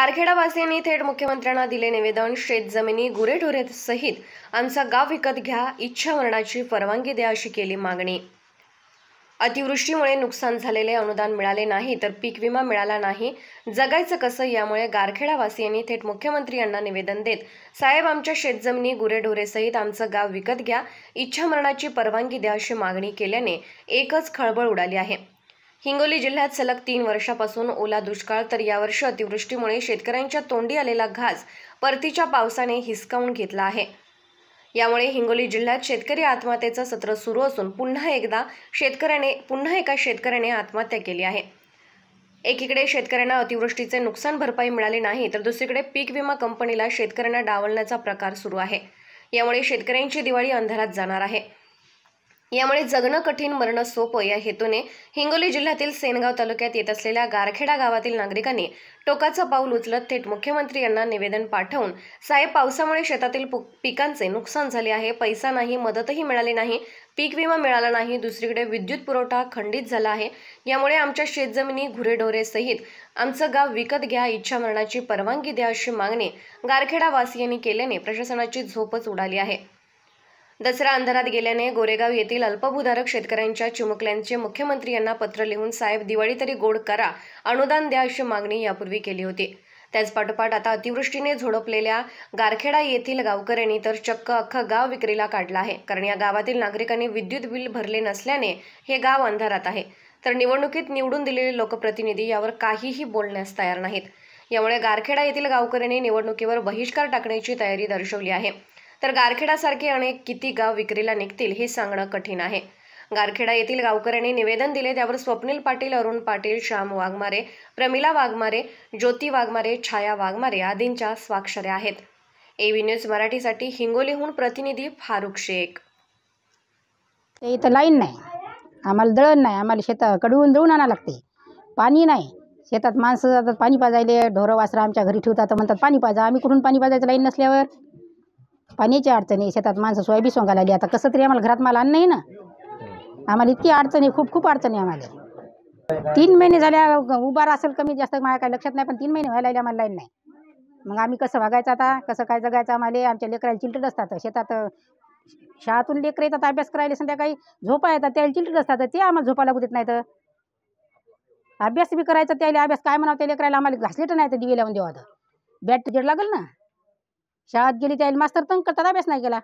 गारखेडावासियांनी थेट मुख्यमंत्र्यांना दिले निवेदन शेतजमिनी गुरेढोरे सहित आमचा गाव विकत घ्या इच्छा मरणाची परवानगी द्या अशी केली मागणी अतिवृष्टीमुळे नुकसान झालेले अनुदान मिळाले नाही तर पीक विमा मिळाला नाही जगायचं कसं यामुळे गारखेडावासियांनी थेट मुख्यमंत्री यांना निवेदन देत साहेब आमच्या शेतजमिनी गुरेढोरेसहित आमचं गाव विकत घ्या इच्छा मरणाची परवानगी द्या अशी मागणी केल्याने एकच खळबळ उडाली आहे हिंगोली जिल्ह्यात सलग तीन वर्षापासून ओला दुष्काळ तर यावर्षी अतिवृष्टीमुळे शेतकऱ्यांच्या तोंडी आलेला घास परतीच्या पावसाने हिसकावून घेतला आहे यामुळे हिंगोली जिल्ह्यात शेतकरी आत्महत्येचं सत्र सुरू असून पुन्हा एकदा शेतकऱ्याने पुन्हा एका शेतकऱ्याने आत्महत्या केली आहे एकीकडे शेतकऱ्यांना अतिवृष्टीचे नुकसान भरपाई मिळाली नाही तर दुसरीकडे पीक विमा कंपनीला शेतकऱ्यांना डावलण्याचा प्रकार सुरू आहे यामुळे शेतकऱ्यांची दिवाळी अंधारात जाणार आहे यामुळे जगणं कठीण मरणं सोपं या हेतूने हिंगोली जिल्ह्यातील सेनगाव तालुक्यात येत असलेल्या गारखेडा गावातील नागरिकांनी टोकाचं पाऊल उचलत थेट मुख्यमंत्री यांना निवेदन पाठवून साहेब पावसामुळे शेतातील पिकांचे नुकसान झाले आहे पैसा नाही मदतही मिळाली नाही पीक विमा मिळाला नाही दुसरीकडे विद्युत पुरवठा खंडित झाला आहे यामुळे आमच्या शेतजमिनी घुरेढोरे सहित आमचं गाव विकत घ्या इच्छा मरणाची परवानगी द्या अशी मागणी गारखेडावासियांनी केल्याने प्रशासनाची झोपच उडाली आहे दसरा अंधारात गेल्याने गोरेगाव येथील अल्पभूधारक शेतकऱ्यांच्या चिमुकल्यांचे मुख्यमंत्री यांना पत्र लिहून साहेब दिवाळी तरी गोड करा अनुदान द्या अशी मागणी यापूर्वी केली होती त्याचपाठोपाठ आता अतिवृष्टीने झोडपलेल्या गारखेडा येथील गावकऱ्यांनी तर चक्क अख्खं गाव विक्रीला काढला आहे कारण या गावातील नागरिकांनी विद्युत बिल भरले नसल्याने हे गाव अंधारात आहे तर निवडणुकीत निवडून दिलेले लोकप्रतिनिधी यावर काहीही बोलण्यास तयार नाहीत यामुळे गारखेडा येथील गावकऱ्यांनी निवडणुकीवर बहिष्कार टाकण्याची तयारी दर्शवली आहे तर गारखेडासारखे अनेक किती गाव विक्रीला निघतील हे सांगणं कठीण आहे गारखेडा येथील गावकऱ्यांनी निवेदन दिले त्यावर स्वप्नील पाटील अरुण पाटील श्याम वाघमारे प्रमिला वाघमारे ज्योती वाघमारे छाया वाघमारे आदींच्या स्वाक्षऱ्या आहेत एव्ही न्यूज मराठीसाठी हिंगोलीहून प्रतिनिधी फारुख शेख ते इथं लाईन नाही आम्हाला दळण नाही आम्हाला शेतात कडवून दळून आणावं लागते पाणी नाही शेतात माणसं जातात पाणी पाजायला ढोरं वासरा आमच्या घरी ठेवतात म्हणतात पाणी पाजा आम्ही कुठून पाणी पाजायचं लाईन नसल्यावर पाण्याची अडचणी शेतात माणसं सोयाबी सोंगायला लागली आता कसं तरी आम्हाला घरात माल आण नाही ना आम्हाला इतकी अडचणी खूप खूप अडचणी आम्हाला तीन महिने झाल्या उभार असेल कमी जास्त माझ्या काय लक्षात नाही पण तीन महिने व्हायला लागले आम्हाला लाईन नाही मग आम्ही कसं वागायचं आता कसं काय जगायचं आम्हाला आमच्या लेकराला चिल्ड्रन असतात शेतात शाळातून लेकर येतात अभ्यास करायला संध्याकाळी झोपा येतात त्याला चिलटत असतात ते आम्हाला झोपा लागू देत नाही तर अभ्यास बी करायचा त्याला अभ्यास काय म्हणावं त्या लेकरायला आम्हाला घासले तर नाही तर लावून देवा बॅट जड लागेल ना शाळेत गेली त्याला मास्तर तंग करतात अभ्यास नाही केला